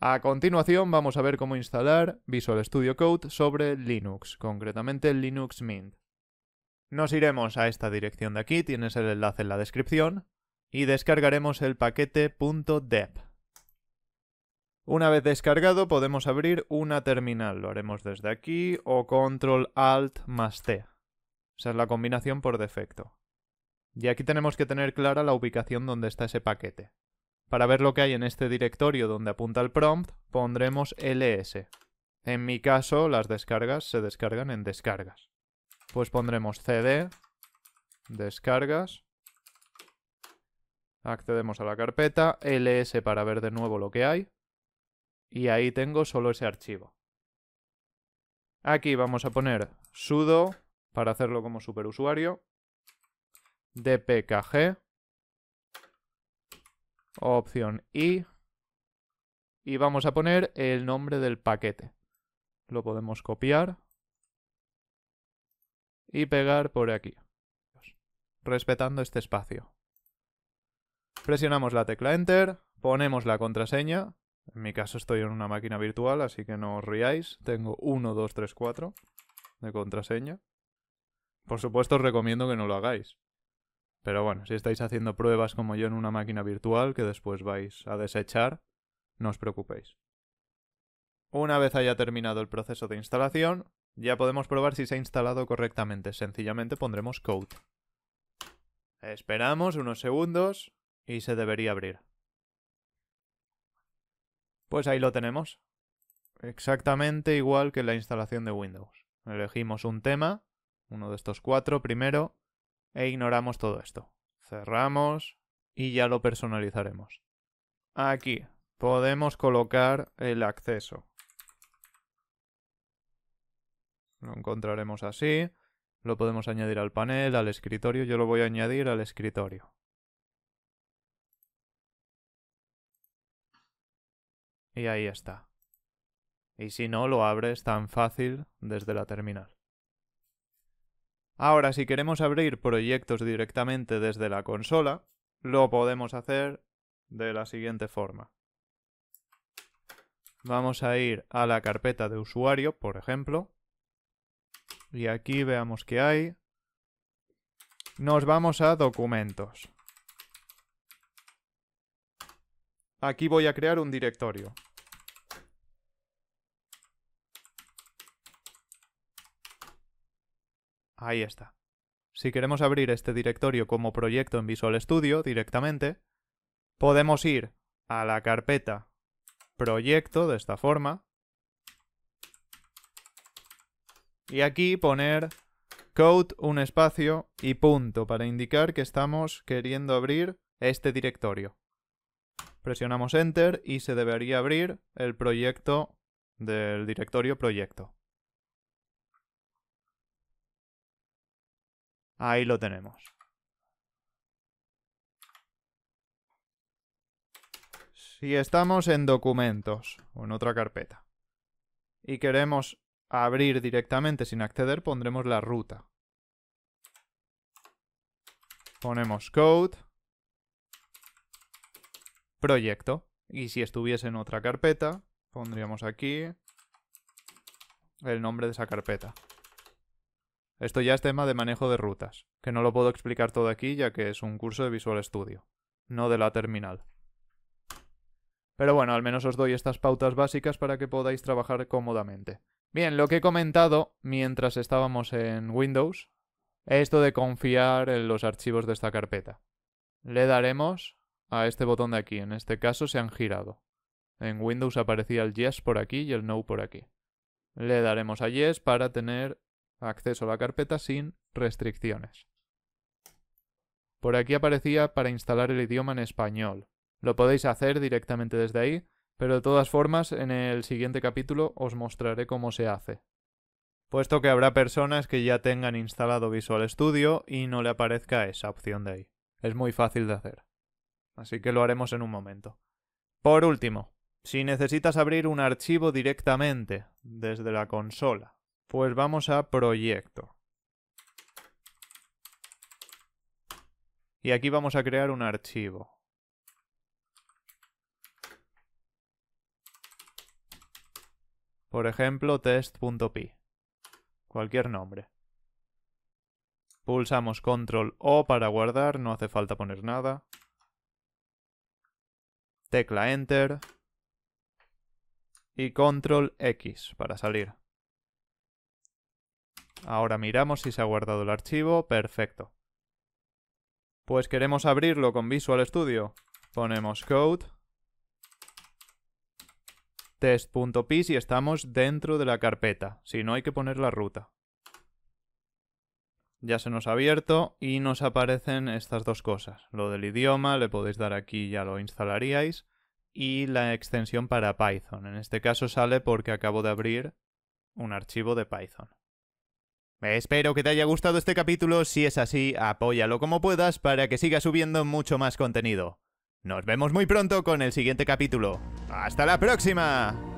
A continuación vamos a ver cómo instalar Visual Studio Code sobre Linux, concretamente Linux Mint. Nos iremos a esta dirección de aquí, tienes el enlace en la descripción, y descargaremos el paquete .deb. Una vez descargado podemos abrir una terminal, lo haremos desde aquí o control alt más T. Esa es la combinación por defecto. Y aquí tenemos que tener clara la ubicación donde está ese paquete. Para ver lo que hay en este directorio donde apunta el prompt, pondremos ls. En mi caso, las descargas se descargan en descargas. Pues pondremos cd, descargas, accedemos a la carpeta, ls para ver de nuevo lo que hay, y ahí tengo solo ese archivo. Aquí vamos a poner sudo, para hacerlo como superusuario, dpkg, Opción I. Y vamos a poner el nombre del paquete. Lo podemos copiar. Y pegar por aquí. Respetando este espacio. Presionamos la tecla Enter. Ponemos la contraseña. En mi caso estoy en una máquina virtual, así que no os riáis. Tengo 1, 2, 3, 4 de contraseña. Por supuesto os recomiendo que no lo hagáis. Pero bueno, si estáis haciendo pruebas como yo en una máquina virtual que después vais a desechar, no os preocupéis. Una vez haya terminado el proceso de instalación, ya podemos probar si se ha instalado correctamente. Sencillamente pondremos code. Esperamos unos segundos y se debería abrir. Pues ahí lo tenemos. Exactamente igual que la instalación de Windows. Elegimos un tema, uno de estos cuatro primero, e ignoramos todo esto. Cerramos y ya lo personalizaremos. Aquí podemos colocar el acceso. Lo encontraremos así. Lo podemos añadir al panel, al escritorio. Yo lo voy a añadir al escritorio. Y ahí está. Y si no, lo abres tan fácil desde la terminal. Ahora, si queremos abrir proyectos directamente desde la consola, lo podemos hacer de la siguiente forma. Vamos a ir a la carpeta de usuario, por ejemplo. Y aquí veamos que hay. Nos vamos a documentos. Aquí voy a crear un directorio. Ahí está. Si queremos abrir este directorio como proyecto en Visual Studio directamente, podemos ir a la carpeta proyecto de esta forma y aquí poner code un espacio y punto para indicar que estamos queriendo abrir este directorio. Presionamos enter y se debería abrir el proyecto del directorio proyecto. Ahí lo tenemos. Si estamos en documentos o en otra carpeta y queremos abrir directamente sin acceder, pondremos la ruta. Ponemos code, proyecto. Y si estuviese en otra carpeta, pondríamos aquí el nombre de esa carpeta. Esto ya es tema de manejo de rutas, que no lo puedo explicar todo aquí ya que es un curso de Visual Studio, no de la terminal. Pero bueno, al menos os doy estas pautas básicas para que podáis trabajar cómodamente. Bien, lo que he comentado mientras estábamos en Windows, es esto de confiar en los archivos de esta carpeta. Le daremos a este botón de aquí, en este caso se han girado. En Windows aparecía el yes por aquí y el no por aquí. Le daremos a yes para tener acceso a la carpeta sin restricciones. Por aquí aparecía para instalar el idioma en español. Lo podéis hacer directamente desde ahí, pero de todas formas en el siguiente capítulo os mostraré cómo se hace. Puesto que habrá personas que ya tengan instalado Visual Studio y no le aparezca esa opción de ahí. Es muy fácil de hacer. Así que lo haremos en un momento. Por último, si necesitas abrir un archivo directamente desde la consola pues vamos a proyecto. Y aquí vamos a crear un archivo. Por ejemplo, test.py. Cualquier nombre. Pulsamos control O para guardar, no hace falta poner nada. Tecla enter. Y control X para salir. Ahora miramos si se ha guardado el archivo. Perfecto. Pues queremos abrirlo con Visual Studio. Ponemos code. test.py y estamos dentro de la carpeta. Si no, hay que poner la ruta. Ya se nos ha abierto y nos aparecen estas dos cosas. Lo del idioma, le podéis dar aquí, ya lo instalaríais. Y la extensión para Python. En este caso sale porque acabo de abrir un archivo de Python. Espero que te haya gustado este capítulo, si es así, apóyalo como puedas para que siga subiendo mucho más contenido. Nos vemos muy pronto con el siguiente capítulo. ¡Hasta la próxima!